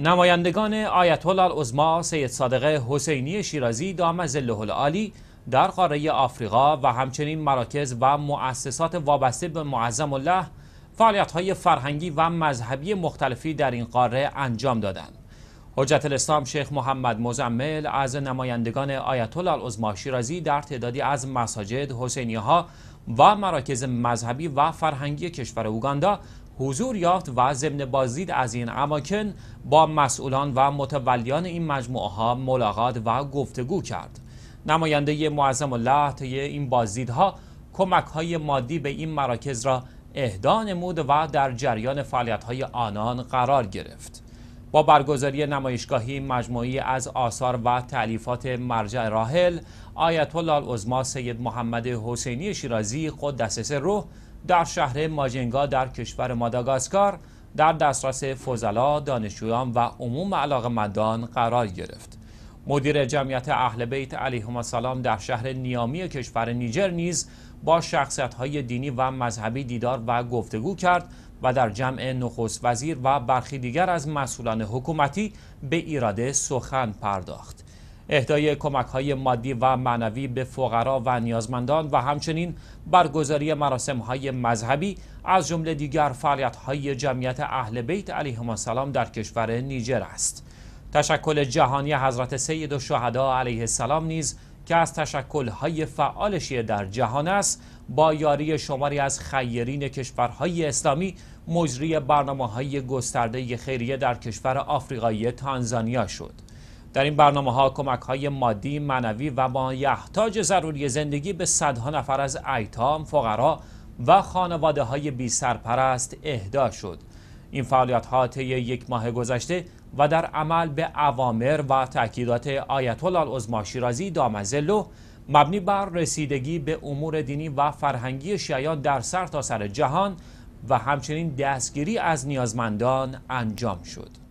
نمایندگان آیت الله عظما سید صادق حسینی شیرازی دام ذله العالی در قاره آفریقا و همچنین مراکز و مؤسسات وابسته به معظم الله فعالیت های فرهنگی و مذهبی مختلفی در این قاره انجام دادند. حجت الاسلام شیخ محمد مزمل از نمایندگان آیت الله عظما شیرازی در تعدادی از مساجد حسینی ها و مراکز مذهبی و فرهنگی کشور اوگاندا حضور یافت و ضمن بازدید از این اماکن با مسئولان و متولیان این مجموعه ها ملاقات و گفتگو کرد نماینده معظم الله طی این بازدیدها کمک های مادی به این مراکز را اهدا نمود و در جریان فعالیت های آنان قرار گرفت با برگزاری نمایشگاهی مجموعی از آثار و تعلیفات مرجع راحل آیت الله العظما سید محمد حسینی شیرازی خود دستس روح در شهر ماجنگا در کشور ماداگاسکار در دسترس فضلا، دانشجویان و عموم مدان قرار گرفت. مدیر جمعیت اهل بیت علیهم السلام در شهر نیامی کشور نیجر نیز با شخصیت های دینی و مذهبی دیدار و گفتگو کرد و در جمع نخست وزیر و برخی دیگر از مسئولان حکومتی به ایراده سخن پرداخت. اهدای کمک های مادی و معنوی به فقرا و نیازمندان و همچنین برگزاری مراسم های مذهبی از جمله دیگر فعالیت های جمعیت اهل بیت علیهم السلام در کشور نیجر است. تشکل جهانی حضرت سید و شهدا علیه السلام نیز که از تشکلهای فعال شیعه در جهان است با یاری شماری از خیرین کشورهای اسلامی مجری برنامه های گسترده خیریه در کشور آفریقایی تانزانیا شد در این برنامه ها کمک های مادی، منوی و با یحتاج ضروری زندگی به صدها نفر از ایتام، فقرا و خانواده های بی سرپرست اهدا شد این فعالیت ها طی یک ماه گذشته و در عمل به اوامر و تأکیدات آیت الله العظما شیرازی دامزلو مبنی بر رسیدگی به امور دینی و فرهنگی شیعیان در سرتاسر سر جهان و همچنین دستگیری از نیازمندان انجام شد